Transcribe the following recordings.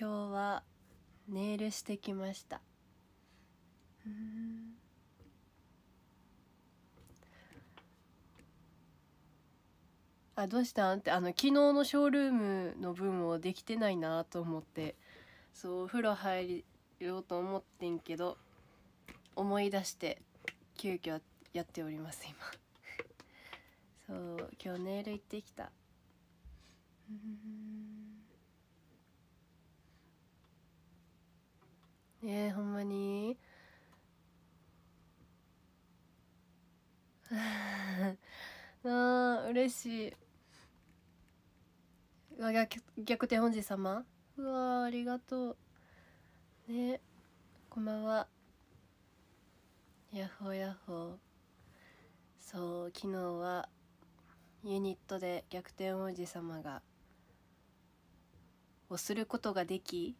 今日はネイルしてきましたあどうしたんってあの昨日のショールームの分をできてないなと思ってそうお風呂入ろうと思ってんけど思い出して急遽やっております今そう今日ネイル行ってきたうんねえほんまに あ嬉しいわが逆転本子様うわありがとうねこんばんはやっほやっほそう昨日はユニットで逆転王子様がをすることができ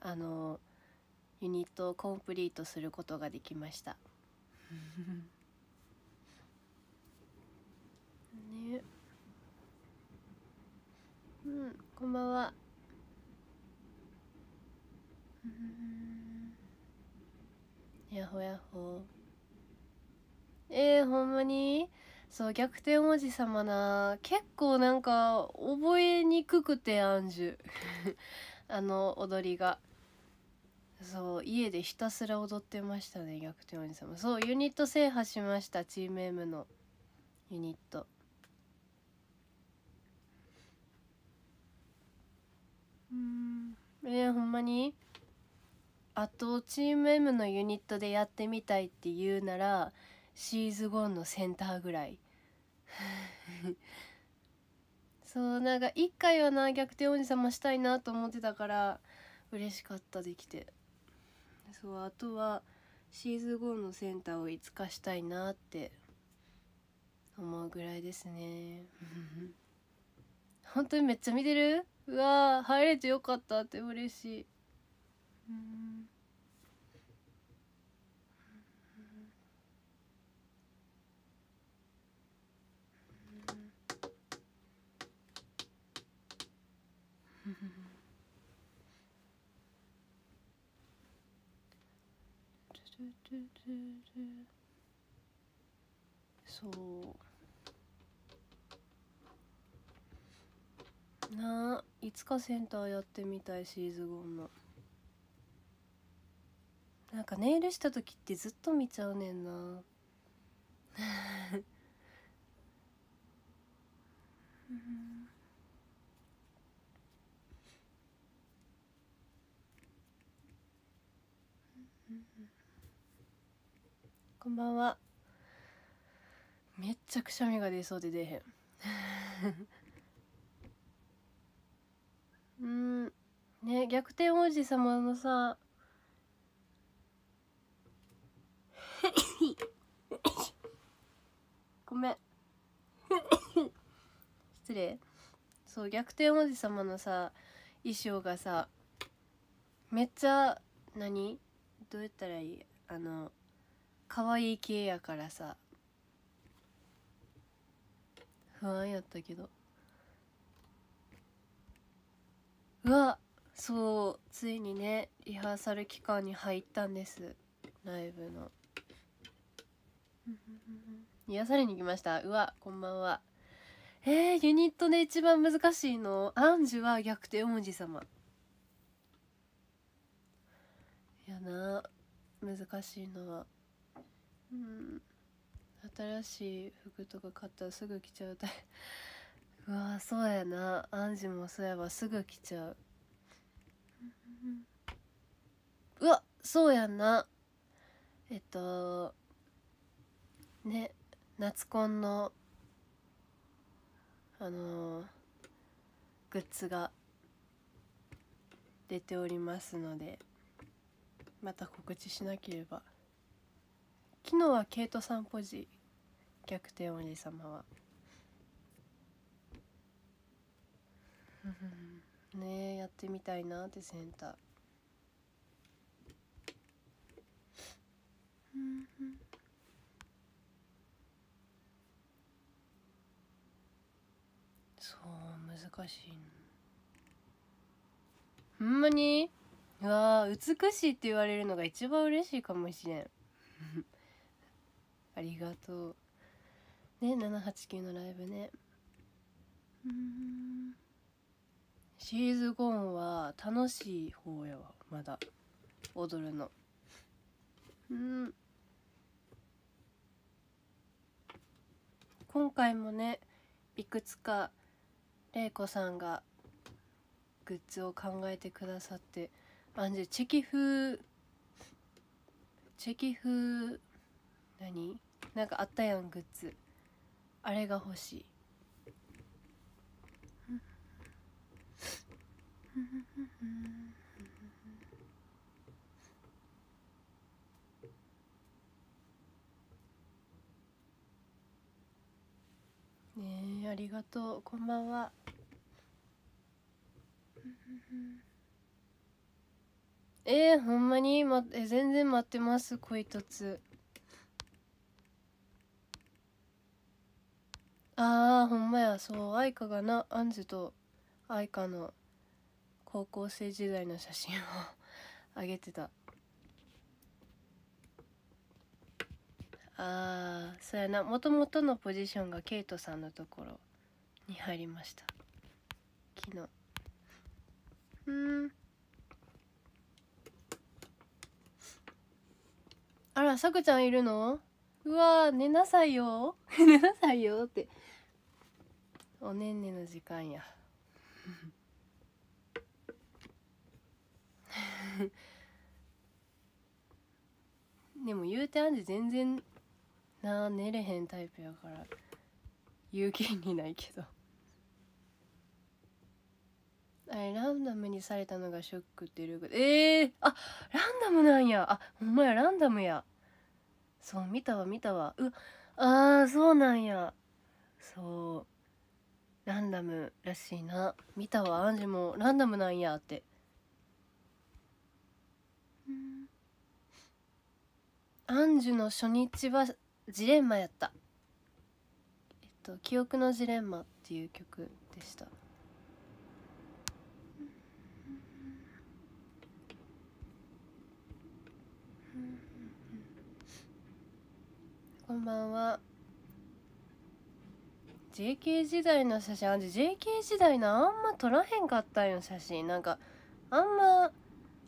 あのユニットをコンプリートすることができましたねうんこんばんはやほやほえー、ほんまにそう逆転王子様な結構なんか覚えにくくてアンジュ あの踊りが。そう家でひたすら踊ってましたね逆転王子様そうユニット制覇しましたチーム M のユニットうんえー、ほんまにあとチーム M のユニットでやってみたいって言うならシーズゴンのセンターぐらい そうなんか一回はな逆転王子様したいなと思ってたから嬉しかったできて。そうあとはシーズン5のセンターをいつかしたいなって思うぐらいですね 本当にめっちゃ見てるうわ入れてよかったって嬉しいうんそうなあいつかセンターやってみたいシーズゴンのなんかネイルした時ってずっと見ちゃうねんな こんばんはめっちゃくしゃみが出そうで出へん うんね逆転王子様のさ ごめん失礼そう逆転王子様のさ衣装がさめっちゃ何どうやったらいいあの可愛い系やからさ不安やったけどうわそうついにねリハーサル期間に入ったんですライブの癒されに来ましたうわこんばんはえー、ユニットで一番難しいのアンジュは逆転王子様やな難しいのはうん新しい服とか買ったらすぐ着ちゃうタイプうわそうやなアンジもそうやばすぐ着ちゃううわそうやなえっとね夏コンのあのー、グッズが出ておりますのでまた告知しなければ。昨日はケイトさんポジ逆転おじ様はねえやってみたいなってセンターそう難しいほんまにうわ美しいって言われるのが一番嬉しいかもしれんありがとうね789のライブねうんシーズゴンは楽しい方やわまだ踊るのうん今回もねいくつか玲子さんがグッズを考えてくださってあんじチェキ風チェキ風何なんかあったやんグッズあれが欲しいねえありがとうこんばんはえー、ほんまに、ま、え全然待ってますこいとつ。ああほんまやそう愛花がなアンと愛花の高校生時代の写真を あげてたああそうやなもともとのポジションがケイトさんのところに入りました昨日うんあらさくちゃんいるのうわ寝なさいよ 寝なさいよっておねんねの時間や でも言うてあんじ全然なあ寝れへんタイプやから言う権利ないけどあれランダムにされたのがショックっていうええー、あランダムなんやあほんまやランダムやそう見たわ見たわうああそうなんやそうランダムらしいな見たわアンジュもランダムなんやってアンジュの初日はジレンマやったえっと「記憶のジレンマ」っていう曲でしたこんばんは JK 時代の写真あん JK 時代のあんま撮らへんかったんよ写真なんかあんま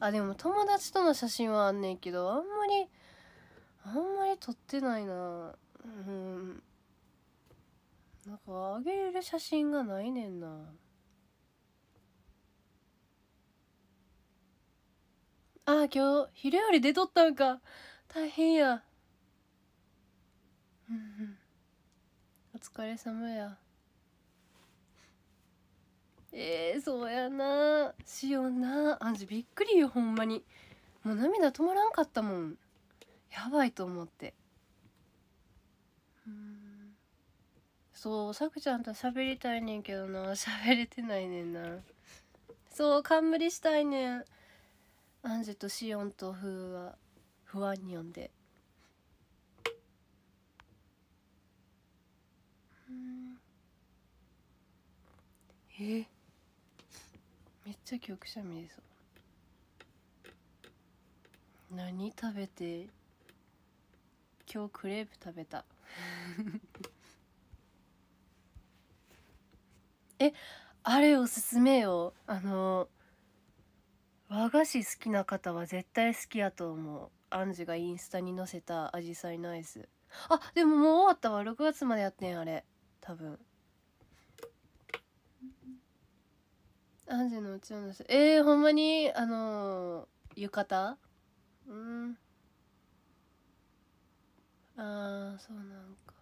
あでも友達との写真はあんねんけどあんまりあんまり撮ってないなうんなんかあげれる写真がないねんなあ今日昼より出とったんか大変やうん疲れ様やえー、そうやなしようなあんじびっくりよほんまにもう涙止まらんかったもんやばいと思ってうんそうさくちゃんと喋りたいねんけどな喋れてないねんなそう冠したいねんアンジュとシオンとフーは不安に呼んで。えー、めっちゃ曲者見えそう何食べて今日クレープ食べた えあれおすすめよあの和菓子好きな方は絶対好きやと思うアンジがインスタに載せたアジサイのアイスあでももう終わったわ6月までやってんあれ多分ジ時のうちのんえー、ほんまにあのー、浴衣うんああそうなんか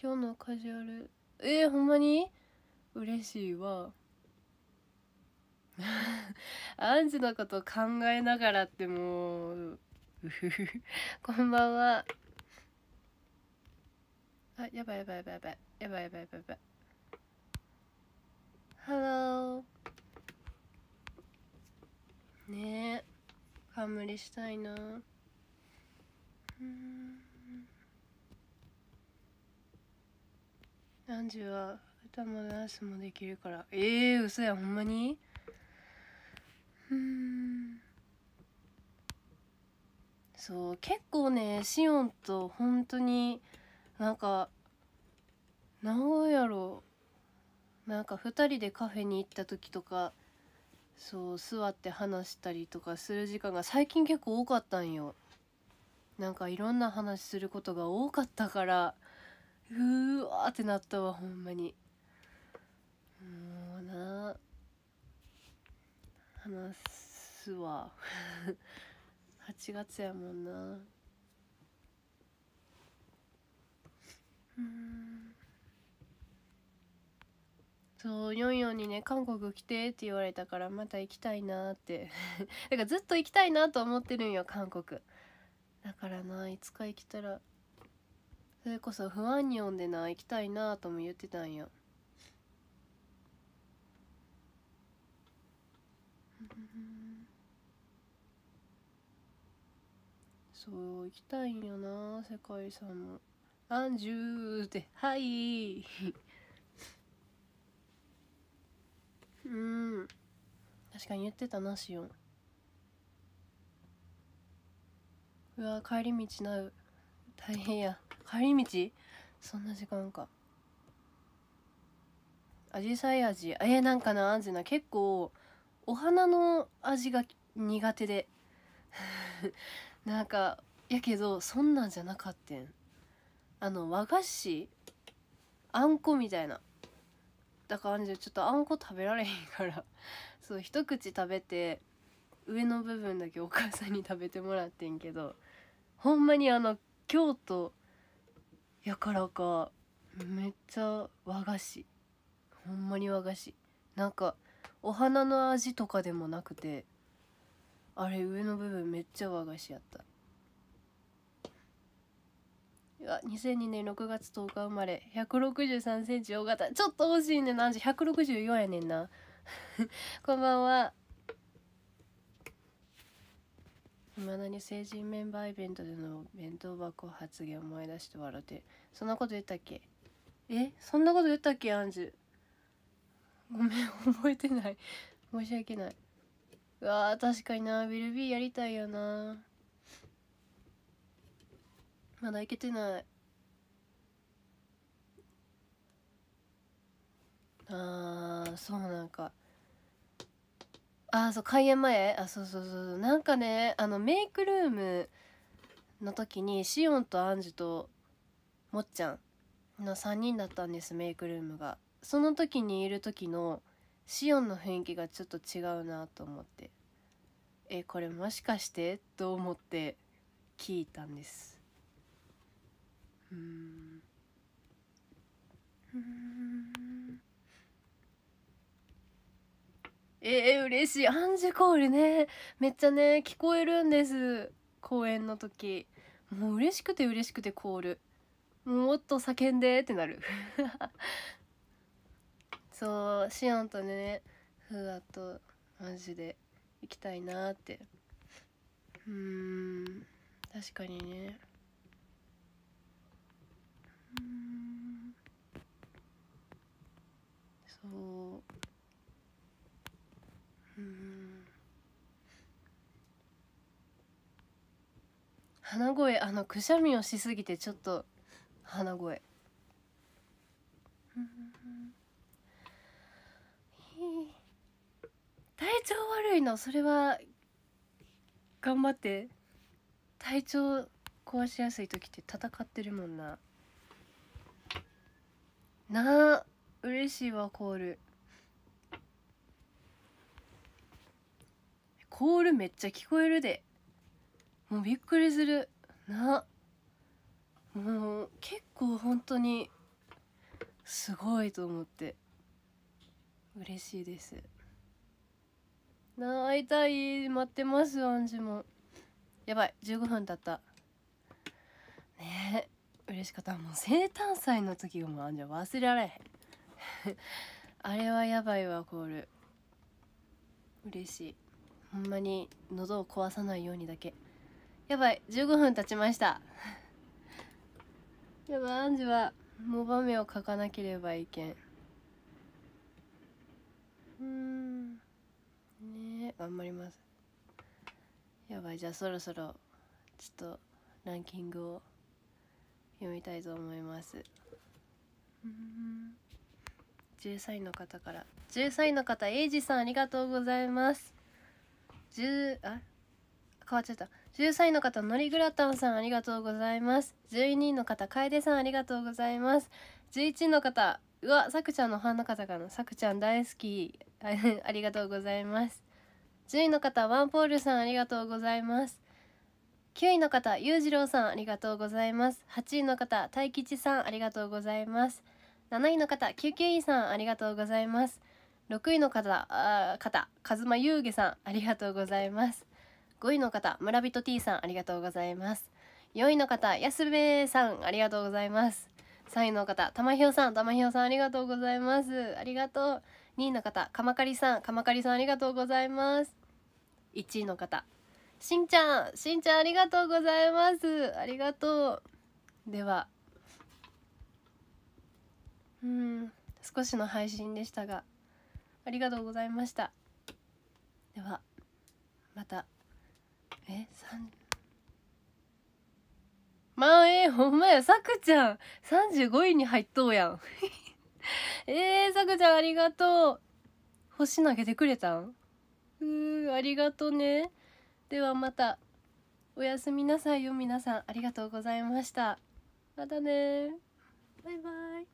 今日のカジュアルえー、ほんまに嬉しいわアンジのこと考えながらってもうこんばんはあやばいやばいやばいやばいやばいやばいやばいハロー。ねえ冠したいなうん何時は歌もダンスもできるからええー、嘘やほんまにうんそう結構ねシオンと本当になんかなんやろうなんか2人でカフェに行った時とかそう座って話したりとかする時間が最近結構多かったんよなんかいろんな話することが多かったからうわーってなったわほんまにもうな話すわ8 月やもんなうんそうヨンヨンにね韓国来てって言われたからまた行きたいなって だからずっと行きたいなと思ってるんよ韓国だからないつか行きたらそれこそ不安に読んでな行きたいなとも言ってたんよそう行きたいんよな世界遺産もアンジューってはいうん確かに言ってたなしようわ帰り道なう大変や帰り道そんな時間かアジサイ味えー、なんかなアンジな結構お花の味が苦手で なんかやけどそんなんじゃなかったんあの和菓子あんこみたいなった感じでちょっとあんこ食べられへんから そう一口食べて上の部分だけお母さんに食べてもらってんけどほんまにあの京都やからかめっちゃ和菓子ほんまに和菓子なんかお花の味とかでもなくてあれ上の部分めっちゃ和菓子やった。は2002年6月10日生まれ1 6 3センチ大型ちょっと欲しいねなんじ164やねんな こんばんはいまだに成人メンバーイベントでの弁当箱発言思い出して笑ってそんなこと言ったっけえそんなこと言ったっけアンジュごめん覚えてない申し訳ないうわー確かになビルビーやりたいよなまだいけてないあーそうなんかあーそう開演前あそうそうそうなんかねあのメイクルームの時にシオンとアンジュともっちゃんの3人だったんですメイクルームがその時にいる時のシオンの雰囲気がちょっと違うなと思ってえこれもしかしてと思って聞いたんですうんうんえー、嬉しいアンジュコールねめっちゃね聞こえるんです公演の時もう嬉しくて嬉しくてコールもっと叫んでってなる そうシオンとねふわとアンジュで行きたいなってうん確かにねくしゃみをしすぎてちょっと鼻声体調悪いのそれは頑張って体調壊しやすい時って戦ってるもんななあ嬉しいわコールコールめっちゃ聞こえるでもうびっくりするなもう結構本当にすごいと思って嬉しいですな会いたい待ってますアンジもやばい15分経ったねえ嬉しかったもう生誕祭の時がもうアンジ忘れられへん あれはやばいわコール嬉しいほんまに喉を壊さないようにだけやばい15分経ちました やばいアンジュは藻場目を書かなければいけんうんね頑張りますやばいじゃあそろそろちょっとランキングを読みたいと思いますうん13位の方から13位の方エイジさんありがとうございます10あ変わっちゃった13位の方、のりグラタンさん、ありがとうございます。12位の方、楓さん、ありがとうございます。11位の方、うわ、さくちゃんのファンの方からの、さくちゃん大好き。ありがとうございます。10位の方、ワンポールさん、ありがとうございます。9位の方、裕次郎さん、ありがとうございます。8位の方、大吉さん、ありがとうございます。7位の方、救急医さん、ありがとうございます。6位の方、あ方、まゆ優げさん、ありがとうございます。5位の方村人 T さんありがとうございます4位の方安部さんありがとうございます3位の方玉ひさん玉ひさんありがとうございますありがとう2位の方鎌刈さん鎌刈さんありがとうございます1位の方しんちゃんしんちゃんありがとうございますありがとうではうん少しの配信でしたがありがとうございましたではまた。え三まあえー、ほんまやさくちゃん35位に入っとうやん えー、さくちゃんありがとう星投げてくれたんうーありがとねではまたおやすみなさいよ皆さんありがとうございましたまたねバイバイ、